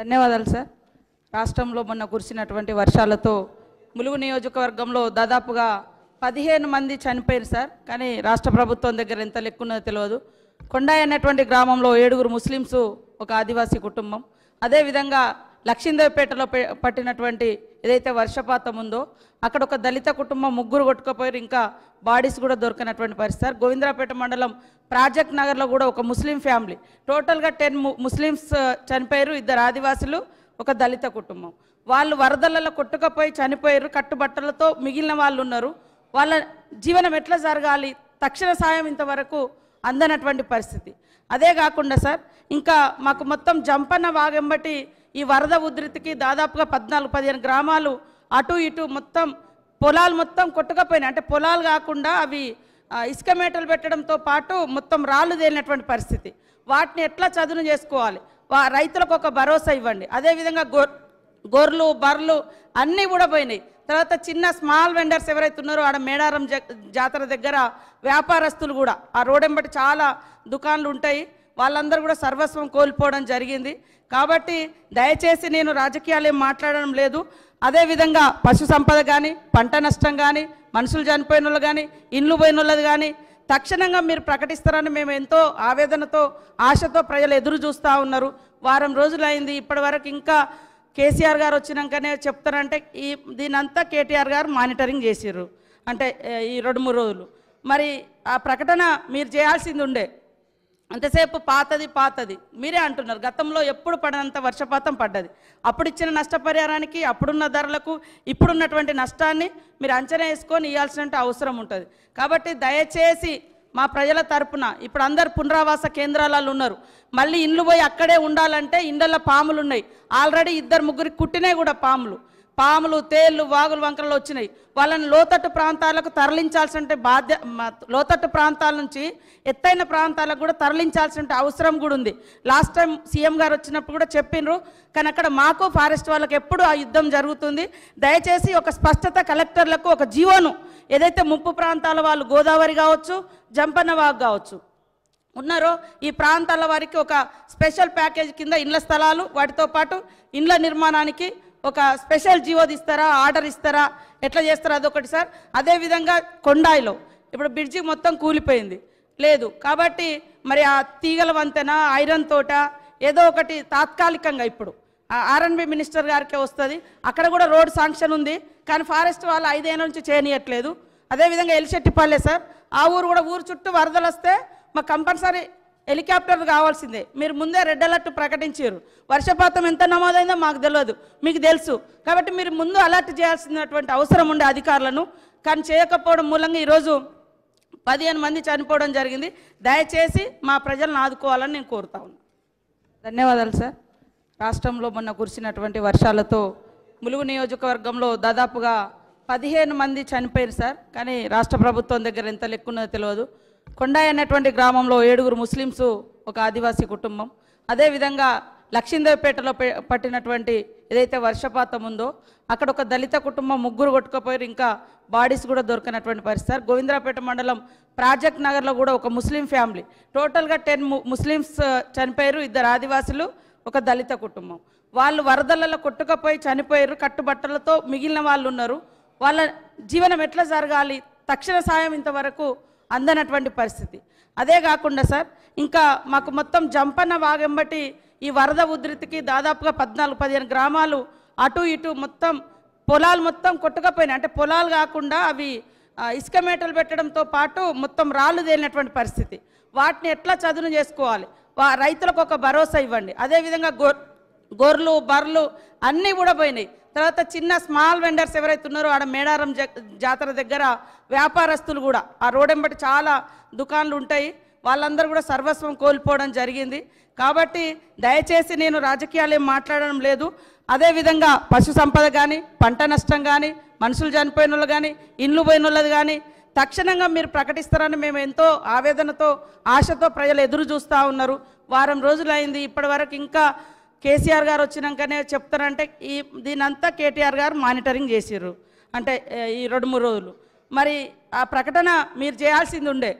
ధన్యవాదాలు సార్ రాష్ట్రంలో మొన్న కురిసినటువంటి వర్షాలతో ములుగు నియోజకవర్గంలో దాదాపుగా పదిహేను మంది చనిపోయారు సార్ కానీ రాష్ట్ర ప్రభుత్వం దగ్గర ఎంత లెక్కున్నదో తెలియదు కొండాయి అనేటువంటి గ్రామంలో ఏడుగురు ముస్లిమ్స్ ఒక ఆదివాసీ కుటుంబం అదేవిధంగా లక్ష్మీదేవిపేటలో పట్టినటువంటి ఏదైతే వర్షపాతం ఉందో అక్కడ ఒక దళిత కుటుంబం ముగ్గురు కొట్టుకుపోయారు ఇంకా బాడీస్ కూడా దొరికినటువంటి పరిస్థితి గోవిందరాపేట మండలం ప్రాజెక్ట్ నగర్లో కూడా ఒక ముస్లిం ఫ్యామిలీ టోటల్గా టెన్ ముస్లిమ్స్ చనిపోయారు ఇద్దరు ఆదివాసులు ఒక దళిత కుటుంబం వాళ్ళు వరదలలో కొట్టుకపోయి చనిపోయారు కట్టుబట్టలతో మిగిలిన వాళ్ళు ఉన్నారు వాళ్ళ జీవనం ఎట్లా జరగాలి తక్షణ సాయం ఇంతవరకు అందనటువంటి పరిస్థితి అదే కాకుండా సార్ ఇంకా మాకు మొత్తం జంపన్న వాగెంబటి ఈ వరద ఉధృతికి దాదాపుగా పద్నాలుగు పదిహేను గ్రామాలు అటు ఇటు మొత్తం పొలాలు మొత్తం కొట్టుకపోయినాయి అంటే పొలాలు కాకుండా అవి ఇసుక మేటలు పెట్టడంతో పాటు మొత్తం రాళ్ళు తేలినటువంటి పరిస్థితి వాటిని ఎట్లా చదును చేసుకోవాలి వా రైతులకు ఒక భరోసా ఇవ్వండి అదేవిధంగా గొర్ గొర్రెలు బర్రెలు అన్నీ కూడా పోయినాయి తర్వాత చిన్న స్మాల్ వెండర్స్ ఎవరైతే ఉన్నారో ఆడ మేడారం జాతర దగ్గర వ్యాపారస్తులు కూడా ఆ రోడెంబట్టి చాలా దుకాన్లు ఉంటాయి వాళ్ళందరూ కూడా సర్వస్వం కోల్పోవడం జరిగింది కాబట్టి దయచేసి నేను రాజకీయాలు ఏం మాట్లాడడం లేదు అదేవిధంగా పశు సంపద కానీ పంట నష్టం కానీ మనుషులు చనిపోయిన వాళ్ళు కానీ ఇండ్లు పోయిన వాళ్ళది కానీ తక్షణంగా మీరు ప్రకటిస్తారని మేము ఎంతో ఆవేదనతో ఆశతో ప్రజలు ఎదురు చూస్తూ ఉన్నారు వారం రోజులైంది ఇప్పటి వరకు ఇంకా కేసీఆర్ గారు వచ్చినాకనే చెప్తారంటే ఈ దీనంతా కేటీఆర్ గారు మానిటరింగ్ చేసిర్రు అంటే ఈ రెండు మూడు రోజులు మరి ఆ ప్రకటన మీరు చేయాల్సింది ఉండే అంతసేపు పాతది పాతది మీరే అంటున్నారు గతంలో ఎప్పుడు పడినంత వర్షపాతం పడ్డది అప్పుడు ఇచ్చిన నష్టపరిహారానికి అప్పుడున్న ధరలకు ఇప్పుడున్నటువంటి నష్టాన్ని మీరు అంచనా వేసుకొని ఇవ్వాల్సిన అవసరం ఉంటుంది కాబట్టి దయచేసి మా ప్రజల తరపున ఇప్పుడు అందరు పునరావాస కేంద్రాలలో ఉన్నారు మళ్ళీ ఇండ్లు పోయి అక్కడే ఉండాలంటే ఇండ్లలో పాములు ఉన్నాయి ఆల్రెడీ ఇద్దరు ముగ్గురికి కుట్టినాయి కూడా పాములు పాములు తేళ్లు వాగులు వంకరలు వచ్చినాయి వాళ్ళని లోతట్టు ప్రాంతాలకు తరలించాల్సిన బాధ్య లోతట్టు ప్రాంతాల నుంచి ఎత్తైన ప్రాంతాలకు కూడా తరలించాల్సిన అవసరం కూడా ఉంది లాస్ట్ టైం సీఎం గారు వచ్చినప్పుడు కూడా చెప్పినారు కానీ అక్కడ మాకు ఫారెస్ట్ వాళ్ళకి ఎప్పుడు ఆ యుద్ధం జరుగుతుంది దయచేసి ఒక స్పష్టత కలెక్టర్లకు ఒక జీవోను ఏదైతే ముప్పు ప్రాంతాల వాళ్ళు గోదావరి కావచ్చు జంపన్న వాగు కావచ్చు ఉన్నారో ఈ ప్రాంతాల వారికి ఒక స్పెషల్ ప్యాకేజ్ కింద ఇండ్ల స్థలాలు వాటితో పాటు ఇండ్ల నిర్మాణానికి ఒక స్పెషల్ జీవో ఇస్తారా ఆర్డర్ ఇస్తారా ఎట్లా చేస్తారా అదొకటి సార్ అదేవిధంగా కొండాయిలో ఇప్పుడు బ్రిడ్జి మొత్తం కూలిపోయింది లేదు కాబట్టి మరి ఆ తీగల వంతెన ఐరన్ తోట ఏదో ఒకటి తాత్కాలికంగా ఇప్పుడు ఆర్ఎన్బి మినిస్టర్ గారికే వస్తుంది అక్కడ కూడా రోడ్ శాంక్షన్ ఉంది కానీ ఫారెస్ట్ వాళ్ళు ఐదేళ్ళ నుంచి చేయనియట్లేదు అదేవిధంగా ఎలిశెట్టిపల్లె సార్ ఆ ఊరు కూడా ఊరు చుట్టూ వరదలు వస్తే మాకు కంపల్సరీ హెలికాప్టర్ కావాల్సిందే మీరు ముందే రెడ్ అలర్ట్ ప్రకటించారు వర్షపాతం ఎంత నమోదైందో మాకు తెలియదు మీకు తెలుసు కాబట్టి మీరు ముందు అలర్ట్ చేయాల్సినటువంటి అవసరం ఉండే అధికారులను కానీ చేయకపోవడం మూలంగా ఈరోజు పదిహేను మంది చనిపోవడం జరిగింది దయచేసి మా ప్రజలను ఆదుకోవాలని నేను కోరుతా ఉన్నాను ధన్యవాదాలు సార్ రాష్ట్రంలో మొన్న కురిసినటువంటి వర్షాలతో ములుగు నియోజకవర్గంలో దాదాపుగా పదిహేను మంది చనిపోయారు సార్ కానీ రాష్ట్ర ప్రభుత్వం దగ్గర ఎంత లెక్కున్నదో తెలియదు కొండాయి అనేటువంటి గ్రామంలో ఏడుగురు ముస్లిమ్స్ ఒక ఆదివాసీ కుటుంబం అదేవిధంగా లక్ష్మీదేవిపేటలో పట్టినటువంటి ఏదైతే వర్షపాతం ఉందో అక్కడ ఒక దళిత కుటుంబం ముగ్గురు కొట్టుకుపోయారు ఇంకా బాడీస్ కూడా దొరికినటువంటి పరిస్థితి గోవిందరాపేట మండలం ప్రాజెక్ట్ నగర్లో కూడా ఒక ముస్లిం ఫ్యామిలీ టోటల్గా టెన్ ముస్లిమ్స్ చనిపోయారు ఇద్దరు ఆదివాసులు ఒక దళిత కుటుంబం వాళ్ళు వరదలలో కొట్టుకపోయి చనిపోయారు కట్టుబట్టలతో మిగిలిన వాళ్ళు ఉన్నారు వాళ్ళ జీవనం ఎట్లా జరగాలి తక్షణ సాయం ఇంతవరకు అందనటువంటి పరిస్థితి అదే కాకుండా సార్ ఇంకా మాకు మొత్తం జంపన్న వాగెంబటి ఈ వరద ఉధృతికి దాదాపుగా పద్నాలుగు పదిహేను గ్రామాలు అటు ఇటు మొత్తం పొలాలు మొత్తం కొట్టుకపోయినాయి అంటే పొలాలు కాకుండా అవి ఇసుక మేటలు పెట్టడంతో పాటు మొత్తం రాళ్ళు తేలినటువంటి పరిస్థితి వాటిని ఎట్లా చదును చేసుకోవాలి రైతులకు ఒక భరోసా ఇవ్వండి అదేవిధంగా గొర్ గొర్రెలు బర్రెలు అన్నీ కూడా పోయినాయి తర్వాత చిన్న స్మాల్ వెండర్స్ ఎవరైతే ఉన్నారో ఆడ మేడారం జాతర దగ్గర వ్యాపారస్తులు కూడా ఆ రోడెంబటి చాలా దుకాన్లు ఉంటాయి వాళ్ళందరూ కూడా సర్వస్వం కోల్పోవడం జరిగింది కాబట్టి దయచేసి నేను రాజకీయాలు ఏం మాట్లాడడం లేదు అదేవిధంగా పశు సంపద కానీ పంట నష్టం కానీ మనుషులు చనిపోయిన వాళ్ళు కానీ ఇండ్లు పోయిన వాళ్ళది కానీ తక్షణంగా మీరు ప్రకటిస్తారని మేము ఎంతో ఆవేదనతో ఆశతో ప్రజలు ఎదురు చూస్తూ ఉన్నారు వారం రోజులైంది ఇప్పటి ఇంకా కేసీఆర్ గారు వచ్చినాకనే చెప్తారంటే ఈ దీనంతా కేటీఆర్ గారు మానిటరింగ్ చేసిర్రు అంటే ఈ రెండు మూడు రోజులు మరి ఆ ప్రకటన మీరు చేయాల్సింది ఉండే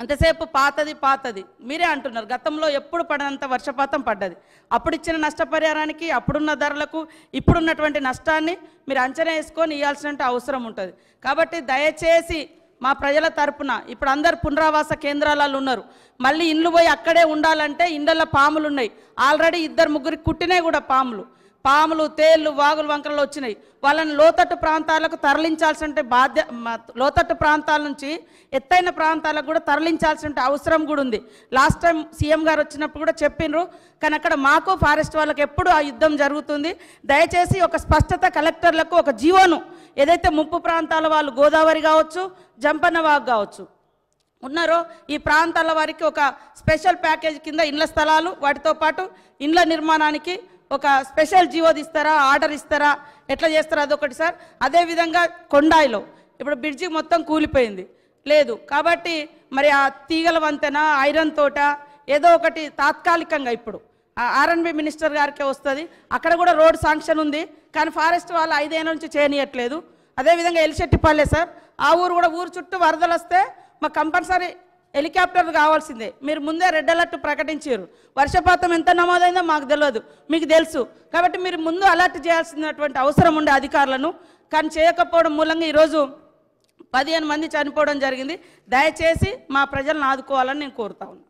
అంతసేపు పాతది పాతది మీరే అంటున్నారు గతంలో ఎప్పుడు పడినంత వర్షపాతం పడ్డది అప్పుడు ఇచ్చిన నష్టపరిహారానికి అప్పుడున్న ధరలకు ఇప్పుడున్నటువంటి నష్టాన్ని మీరు అంచనా వేసుకొని ఇవ్వాల్సిన అవసరం ఉంటుంది కాబట్టి దయచేసి మా ప్రజల తరపున ఇప్పుడు అందరు పునరావాస కేంద్రాలలో ఉన్నారు మళ్ళీ ఇండ్లు పోయి అక్కడే ఉండాలంటే ఇండ్ల పాములు ఉన్నాయి ఆల్రెడీ ఇద్దరు ముగ్గురికి కుట్టినాయి కూడా పాములు పాములు తేళ్లు వాగులు వంకరలు వచ్చినాయి వాళ్ళని లోతట్టు ప్రాంతాలకు తరలించాల్సిన బాధ్య లోతట్టు ప్రాంతాల నుంచి ఎత్తైన ప్రాంతాలకు కూడా తరలించాల్సిన అవసరం కూడా ఉంది లాస్ట్ టైం సీఎం గారు వచ్చినప్పుడు కూడా చెప్పినారు కానీ అక్కడ మాకు ఫారెస్ట్ వాళ్ళకి ఎప్పుడు ఆ యుద్ధం జరుగుతుంది దయచేసి ఒక స్పష్టత కలెక్టర్లకు ఒక జీవోను ఏదైతే ముప్పు ప్రాంతాల వాళ్ళు గోదావరి కావచ్చు జంపన్నవాగు కావచ్చు ఉన్నారో ఈ ప్రాంతాల వారికి ఒక స్పెషల్ ప్యాకేజ్ కింద ఇండ్ల స్థలాలు వాటితో పాటు ఇండ్ల నిర్మాణానికి ఒక స్పెషల్ జీవో ఇస్తారా ఆర్డర్ ఇస్తారా ఎట్లా చేస్తారా అదొకటి సార్ అదేవిధంగా కొండాయిలో ఇప్పుడు బ్రిడ్జి మొత్తం కూలిపోయింది లేదు కాబట్టి మరి ఆ తీగల వంతెన ఐరన్ తోట ఏదో ఒకటి తాత్కాలికంగా ఇప్పుడు ఆర్ఎన్బి మినిస్టర్ గారికే వస్తుంది అక్కడ కూడా రోడ్ శాంక్షన్ ఉంది కానీ ఫారెస్ట్ వాళ్ళు ఐదేళ్ళ నుంచి చేయనియట్లేదు అదేవిధంగా పల్లె సార్ ఆ ఊరు కూడా ఊరు చుట్టూ వరదలు వస్తే మాకు కంపల్సరీ హెలికాప్టర్ కావాల్సిందే మీరు ముందే రెడ్ అలర్ట్ ప్రకటించారు వర్షపాతం ఎంత నమోదైందో మాకు తెలియదు మీకు తెలుసు కాబట్టి మీరు ముందు అలర్ట్ చేయాల్సినటువంటి అవసరం ఉండే అధికారులను కానీ చేయకపోవడం మూలంగా ఈరోజు పదిహేను మంది చనిపోవడం జరిగింది దయచేసి మా ప్రజలను ఆదుకోవాలని నేను కోరుతా